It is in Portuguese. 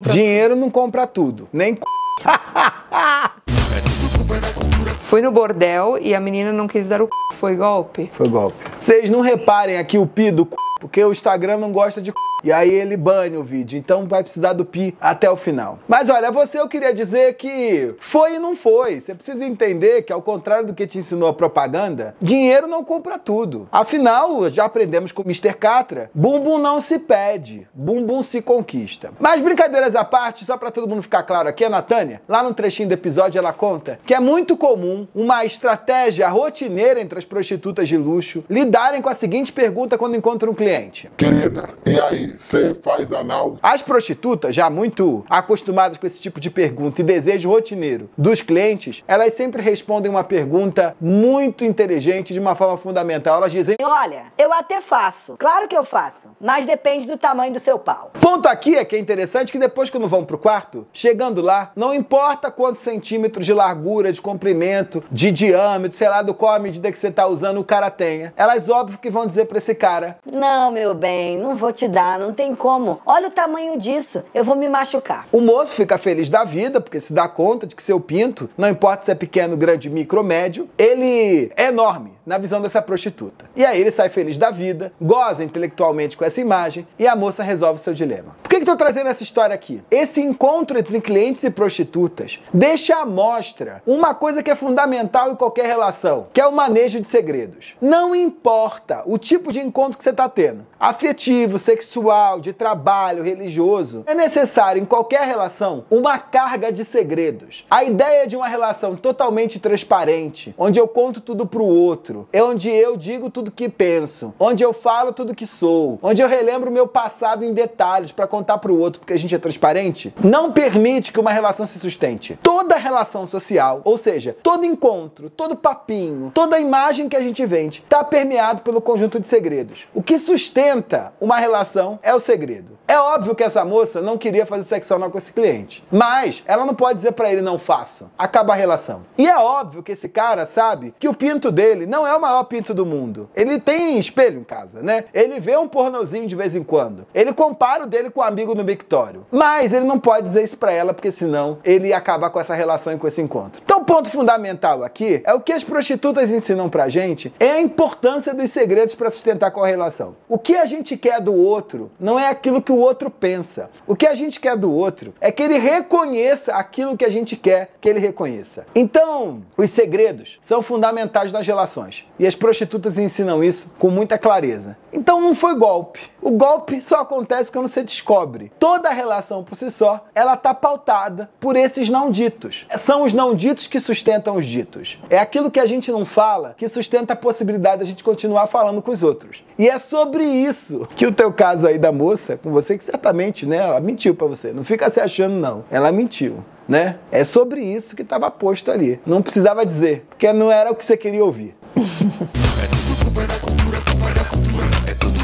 Dinheiro não compra tudo, nem c... Fui no bordel e a menina não quis dar o c... Foi golpe? Foi golpe. Vocês não reparem aqui o pi do c... Porque o Instagram não gosta de c... E aí ele bane o vídeo, então vai precisar do pi até o final. Mas olha, você eu queria dizer que foi e não foi. Você precisa entender que ao contrário do que te ensinou a propaganda, dinheiro não compra tudo. Afinal, já aprendemos com o Mr. Catra, bumbum não se pede, bumbum se conquista. Mas brincadeiras à parte, só para todo mundo ficar claro aqui, a Natânia, lá no trechinho do episódio ela conta que é muito comum uma estratégia rotineira entre as prostitutas de luxo lidarem com a seguinte pergunta quando encontram um cliente. Querida, e aí? você faz anal? As prostitutas, já muito acostumadas com esse tipo de pergunta e desejo rotineiro dos clientes, elas sempre respondem uma pergunta muito inteligente de uma forma fundamental. Elas dizem: Olha, eu até faço. Claro que eu faço. Mas depende do tamanho do seu pau. Ponto aqui é que é interessante que depois quando vão pro quarto, chegando lá, não importa quantos centímetros de largura, de comprimento, de diâmetro, sei lá do qual a medida que você tá usando o cara tenha, elas óbvio que vão dizer pra esse cara: Não, meu bem, não vou te dar não tem como. Olha o tamanho disso, eu vou me machucar. O moço fica feliz da vida, porque se dá conta de que seu pinto, não importa se é pequeno, grande, micro, médio, ele é enorme na visão dessa prostituta. E aí ele sai feliz da vida, goza intelectualmente com essa imagem e a moça resolve seu dilema eu estou trazendo essa história aqui? Esse encontro entre clientes e prostitutas deixa à mostra uma coisa que é fundamental em qualquer relação, que é o manejo de segredos. Não importa o tipo de encontro que você está tendo, afetivo, sexual, de trabalho, religioso, é necessário em qualquer relação uma carga de segredos. A ideia de uma relação totalmente transparente, onde eu conto tudo pro outro, é onde eu digo tudo que penso, onde eu falo tudo que sou, onde eu relembro meu passado em detalhes para contar contar para o outro porque a gente é transparente, não permite que uma relação se sustente. Toda relação social, ou seja, todo encontro, todo papinho, toda imagem que a gente vende, está permeado pelo conjunto de segredos. O que sustenta uma relação é o segredo. É óbvio que essa moça não queria fazer sexo anal com esse cliente, mas ela não pode dizer para ele não faço. Acaba a relação. E é óbvio que esse cara sabe que o pinto dele não é o maior pinto do mundo. Ele tem espelho em casa, né? Ele vê um pornozinho de vez em quando. Ele compara o dele com o um amigo no Victório. Mas ele não pode dizer isso para ela, porque senão ele ia acabar com essa relação e com esse encontro. Então, o ponto fundamental aqui é o que as prostitutas ensinam pra gente é a importância dos segredos para sustentar a relação. O que a gente quer do outro não é aquilo que o outro pensa. O que a gente quer do outro é que ele reconheça aquilo que a gente quer que ele reconheça. Então, os segredos são fundamentais nas relações. E as prostitutas ensinam isso com muita clareza. Então, não foi golpe. O golpe só acontece quando você descobre pobre. Toda relação por si só, ela está pautada por esses não ditos. São os não ditos que sustentam os ditos. É aquilo que a gente não fala que sustenta a possibilidade da gente continuar falando com os outros. E é sobre isso que o teu caso aí da moça, com você que certamente, né, ela mentiu para você. Não fica se achando não. Ela mentiu. Né? É sobre isso que estava posto ali. Não precisava dizer, porque não era o que você queria ouvir. é tudo cultura, cultura, cultura, cultura, é tudo